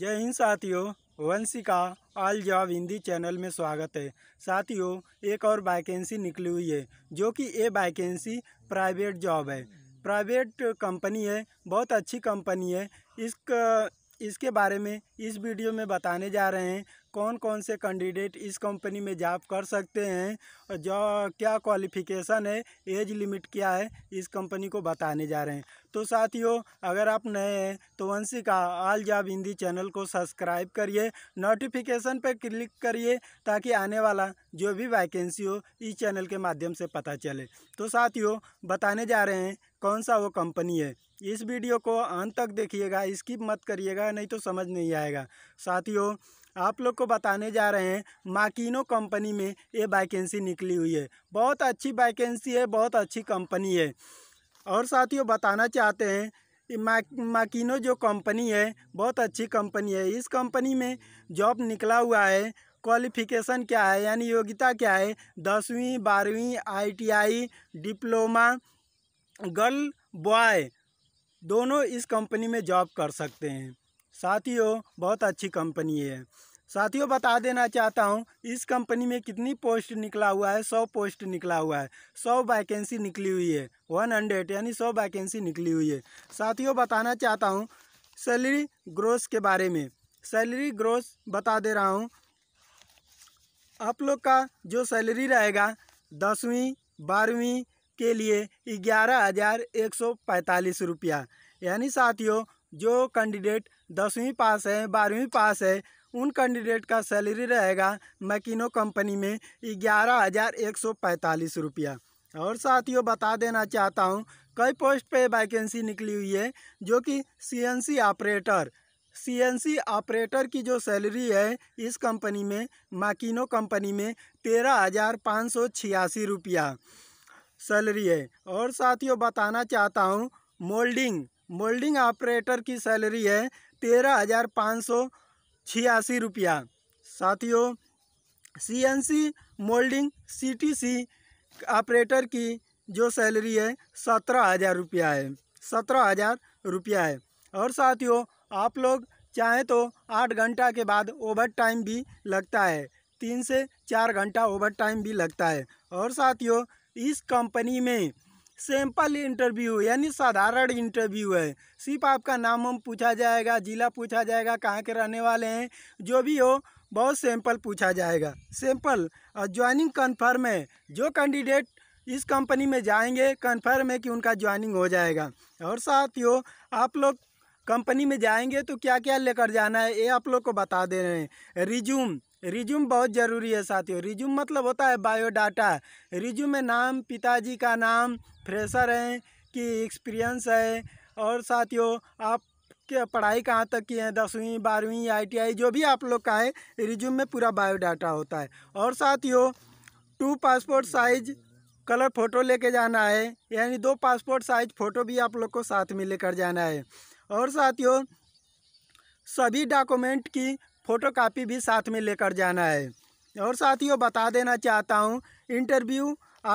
जय हिंद साथियों वंशी का ऑल जॉब हिंदी चैनल में स्वागत है साथियों एक और वैकेंसी निकली हुई है जो कि ये वैकेंसी प्राइवेट जॉब है प्राइवेट कंपनी है बहुत अच्छी कंपनी है इसका इसके बारे में इस वीडियो में बताने जा रहे हैं कौन कौन से कैंडिडेट इस कंपनी में जॉब कर सकते हैं और जो क्या क्वालिफ़िकेशन है एज लिमिट क्या है इस कंपनी को बताने जा रहे हैं तो साथियों अगर आप नए हैं तो वंशी का ऑल जॉब हिंदी चैनल को सब्सक्राइब करिए नोटिफिकेशन पर क्लिक करिए ताकि आने वाला जो भी वैकेंसी हो इस चैनल के माध्यम से पता चले तो साथियों बताने जा रहे हैं कौन सा वो कंपनी है इस वीडियो को अंत तक देखिएगा स्किप मत करिएगा नहीं तो समझ नहीं आएगा साथियों आप लोग को बताने जा रहे हैं माकिनो कंपनी में ये वैकेंसी निकली हुई है बहुत अच्छी वैकेंसी है बहुत अच्छी कंपनी है और साथियों बताना चाहते हैं मा, माकिनो जो कंपनी है बहुत अच्छी कंपनी है इस कंपनी में जॉब निकला हुआ है क्वालिफिकेशन क्या है यानी योग्यता क्या है दसवीं बारहवीं आईटीआई डिप्लोमा गर्ल बॉय दोनों इस कंपनी में जॉब कर सकते हैं साथियों बहुत अच्छी कंपनी है साथियों बता देना चाहता हूँ इस कंपनी में कितनी पोस्ट निकला हुआ है सौ पोस्ट निकला हुआ है सौ वैकेंसी निकली हुई है वन हंड्रेड यानी सौ वैकेंसी निकली हुई है साथियों बताना चाहता हूँ सैलरी ग्रोस के बारे में सैलरी ग्रोस बता दे रहा हूँ आप लोग का जो सैलरी रहेगा दसवीं बारहवीं के लिए ग्यारह हज़ार एक सौ पैंतालीस रुपया यानी साथियों जो कैंडिडेट दसवीं पास है बारहवीं पास है उन कैंडिडेट का सैलरी रहेगा मैकिनो कंपनी में ग्यारह हज़ार एक सौ पैंतालीस रुपया और साथियों बता देना चाहता हूँ कई पोस्ट पे वैकेंसी निकली हुई है जो कि सीएनसी ऑपरेटर सीएनसी ऑपरेटर की जो सैलरी है इस कंपनी में माकिनो कंपनी में तेरह हज़ार पाँच सौ छियासी रुपया सैलरी है और साथियों बताना चाहता हूँ मोल्डिंग मोल्डिंग ऑपरेटर की सैलरी है तेरह हज़ार पाँच सौ छियासी रुपया साथियों सीएनसी मोल्डिंग सीटीसी ऑपरेटर की जो सैलरी है सत्रह हज़ार रुपया है सत्रह हज़ार रुपया है और साथियों आप लोग चाहें तो आठ घंटा के बाद ओवर टाइम भी लगता है तीन से चार घंटा ओवर टाइम भी लगता है और साथियों इस कंपनी में सैंपल इंटरव्यू यानी साधारण इंटरव्यू है सिर्फ आपका नाम हम पूछा जाएगा ज़िला पूछा जाएगा कहाँ के रहने वाले हैं जो भी हो बहुत सैंपल पूछा जाएगा सैंपल और ज्वाइनिंग कन्फर्म है जो कैंडिडेट इस कंपनी में जाएंगे कन्फर्म है कि उनका ज्वाइनिंग हो जाएगा और साथ ही आप लोग कंपनी में जाएंगे तो क्या क्या लेकर जाना है ये आप लोग को बता दे रहे हैं रिज्यूम रिज्यूम बहुत ज़रूरी है साथियों रिज्यूम मतलब होता है बायोडाटा रिज्यूम में नाम पिताजी का नाम फ्रेशर है कि एक्सपीरियंस है और साथियों आप पढ़ाई कहाँ तक की है दसवीं बारहवीं आईटीआई जो भी आप लोग का है रिज्यूम में पूरा बायोडाटा होता है और साथियों two passport size colour photo लेके जाना है यानी दो पासपोर्ट साइज फ़ोटो भी आप लोग को साथ में लेकर जाना है और साथियों सभी डॉक्यूमेंट की फ़ोटो कापी भी साथ में लेकर जाना है और साथियों बता देना चाहता हूँ इंटरव्यू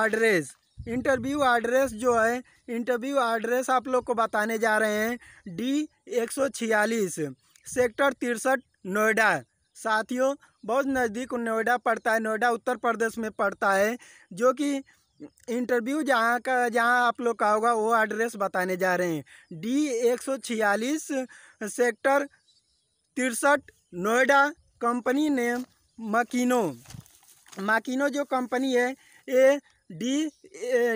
एड्रेस इंटरव्यू एड्रेस जो है इंटरव्यू एड्रेस आप लोग को बताने जा रहे हैं डी एक सौ छियालीस सेक्टर तिरसठ नोएडा साथियों बहुत नज़दीक नोएडा पड़ता है नोएडा उत्तर प्रदेश में पड़ता है जो कि इंटरव्यू जहाँ का जहाँ आप लोग का होगा वो एड्रेस बताने जा रहे हैं डी एक सौ छियालीस सेक्टर तिरसठ नोएडा कंपनी ने मकीनो माकिनो जो कंपनी है ये डी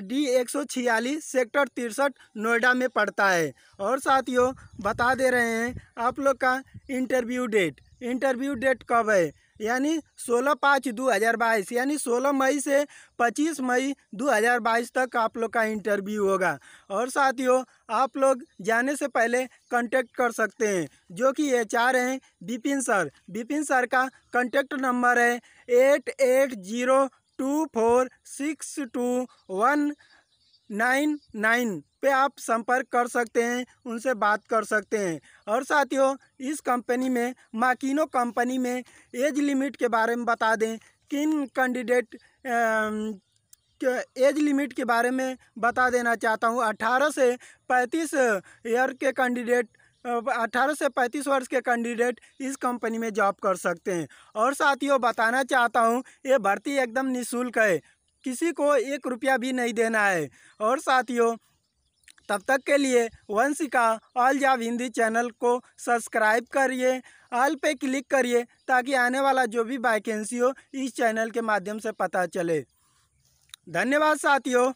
डी एक सौ छियालीस सेक्टर तिरसठ नोएडा में पड़ता है और साथियों बता दे रहे हैं आप लोग का इंटरव्यू डेट इंटरव्यू डेट कब है यानी 16 पाँच 2022 यानी 16 मई से 25 मई 2022 तक आप लोग का इंटरव्यू होगा और साथियों आप लोग जाने से पहले कांटेक्ट कर सकते हैं जो कि एच आर हैं बिपिन सर बिपिन सर का कांटेक्ट नंबर है eight eight zero two four six two one nine nine पे आप संपर्क कर सकते हैं उनसे बात कर सकते हैं और साथियों इस कंपनी में माकिनो कंपनी में एज लिमिट के बारे में बता दें किन कैंडिडेट एज लिमिट के बारे में बता देना चाहता हूँ अठारह से पैंतीस ईयर के कैंडिडेट अठारह से पैंतीस वर्ष के कैंडिडेट इस कंपनी में जॉब कर सकते हैं और साथियों बताना चाहता हूँ ये भर्ती एकदम निःशुल्क है किसी को एक रुपया भी नहीं देना है और साथियों तब तक के लिए Vanshika all job Hindi channel को सब्सक्राइब करिए ऑल पे क्लिक करिए ताकि आने वाला जो भी वैकेंसी हो इस चैनल के माध्यम से पता चले धन्यवाद साथियों